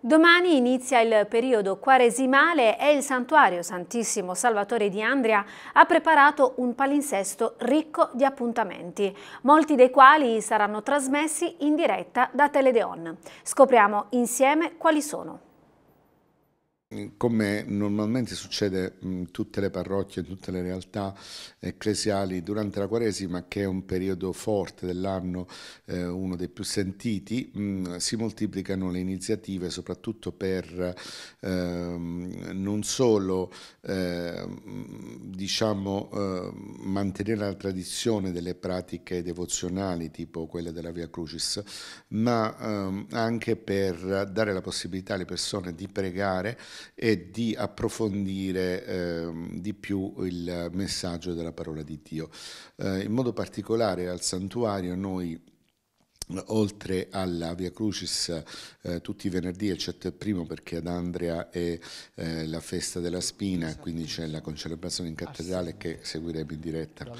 Domani inizia il periodo quaresimale e il santuario Santissimo Salvatore di Andria ha preparato un palinsesto ricco di appuntamenti, molti dei quali saranno trasmessi in diretta da Teledeon. Scopriamo insieme quali sono. Mm, come normalmente succede mm, in tutte le parrocchie, in tutte le realtà ecclesiali, durante la Quaresima, che è un periodo forte dell'anno, eh, uno dei più sentiti, mh, mm, si moltiplicano le iniziative soprattutto per eh, non solo eh, diciamo, ehm, mantenere la tradizione delle pratiche devozionali, tipo quelle della Via Crucis, ma ehm, anche per dare la possibilità alle persone di pregare e di approfondire eh, di più il messaggio della parola di Dio. Eh, in modo particolare al santuario noi oltre alla Via Crucis eh, tutti i venerdì, eccetto il primo perché ad Andrea è eh, la festa della spina, esatto. quindi c'è la concelebrazione in ah, cattedrale che seguiremo in diretta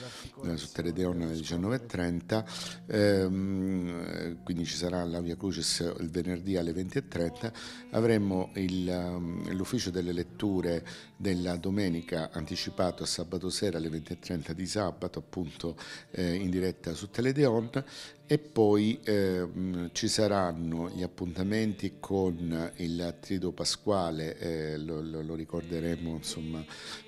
eh, su Teledeon alle 19.30 quindi ci sarà la Via Crucis il venerdì alle 20.30, avremo il, um, l'ufficio delle letture della domenica anticipato a sabato sera alle 20.30 di sabato, appunto eh, in diretta su Teledeon e poi ehm, ci saranno gli appuntamenti con il Trido Pasquale, eh, lo, lo, ricorderemo insomma,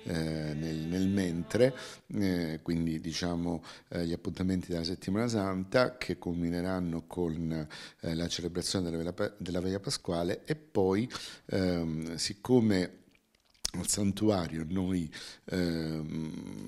eh, nel, nel, mentre, eh, quindi diciamo eh, gli appuntamenti della Settimana Santa che culmineranno con eh, la celebrazione della, della Veglia Pasquale e poi ehm, siccome al santuario noi eh,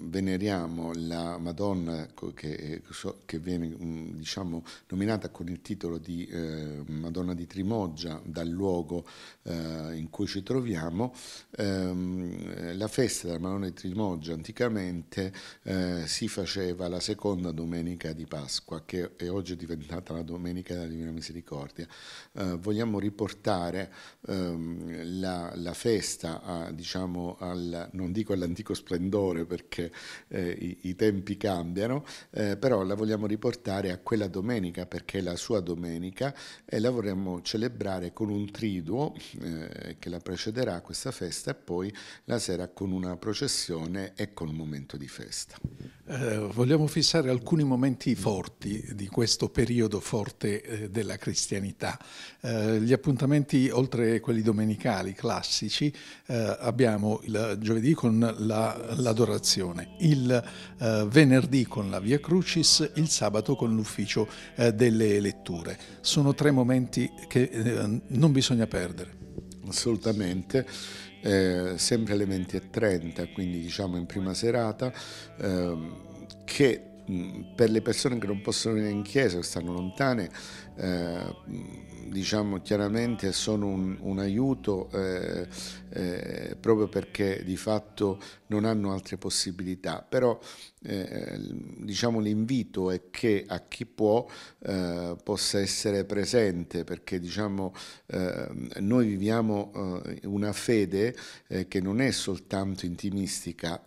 veneriamo la Madonna ecco, che, eh, che viene mm, diciamo, nominata con il titolo di eh, Madonna di Trimoggia dal luogo eh, in cui ci troviamo. Ehm, la festa della Madonna di Trimoggia anticamente eh, si faceva la seconda domenica di Pasqua che è oggi diventata la domenica della Divina Misericordia. Eh, vogliamo riportare ehm, la, la, festa a diciamo, diciamo, al, non dico all'antico splendore perché eh, i, i, tempi cambiano, eh, però la vogliamo riportare a quella domenica perché è la sua domenica e la vorremmo celebrare con un triduo eh, che la precederà questa festa e poi la sera con una processione e con un momento di festa. Eh, vogliamo fissare alcuni momenti forti di questo periodo forte eh, della cristianità. Eh, gli appuntamenti, oltre quelli domenicali classici, eh, abbiamo il giovedì con l'adorazione, la, il eh, venerdì con la Via Crucis, il sabato con l'ufficio delle letture. Sono tre momenti che non bisogna perdere assolutamente, eh, sempre alle 20.30, quindi diciamo in prima serata, eh, che per le persone che non possono venire in chiesa, che stanno lontane, eh, diciamo chiaramente sono un, un aiuto eh, eh, proprio perché di fatto non hanno altre possibilità. Però eh, diciamo l'invito è che a chi può eh, possa essere presente perché diciamo eh, noi viviamo una fede che non è soltanto intimistica,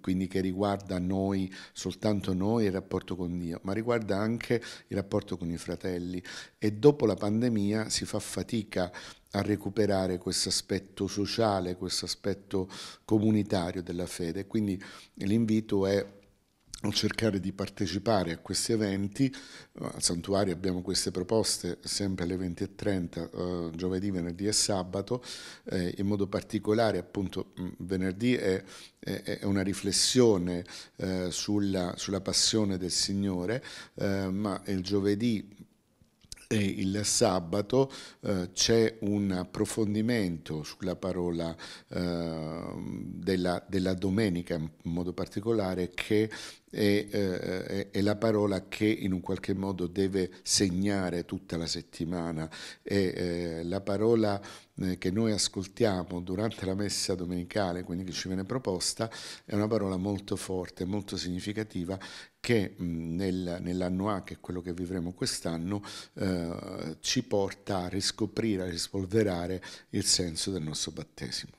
quindi che riguarda noi, soltanto noi noi, il rapporto con Dio, ma riguarda anche il rapporto con i fratelli. E dopo la pandemia si fa fatica a recuperare questo aspetto sociale, questo aspetto comunitario della fede. Quindi l'invito è cercare di partecipare a questi eventi. Eh, al santuario abbiamo queste proposte sempre alle 20.30, eh, giovedì, venerdì e sabato, eh, in modo particolare appunto mm, venerdì è, è, è una riflessione eh, sulla, sulla, passione del Signore, eh, ma il giovedì e il sabato eh, c'è un approfondimento sulla parola eh, della, della, domenica in modo particolare che è, eh, è, la parola che in un qualche modo deve segnare tutta la settimana, è eh, la parola eh, che noi ascoltiamo durante la messa domenicale, quindi che ci viene proposta, è una parola molto forte, molto significativa che nel, nell'anno A, che è quello che vivremo quest'anno, eh, ci porta a riscoprire, a rispolverare il senso del nostro battesimo.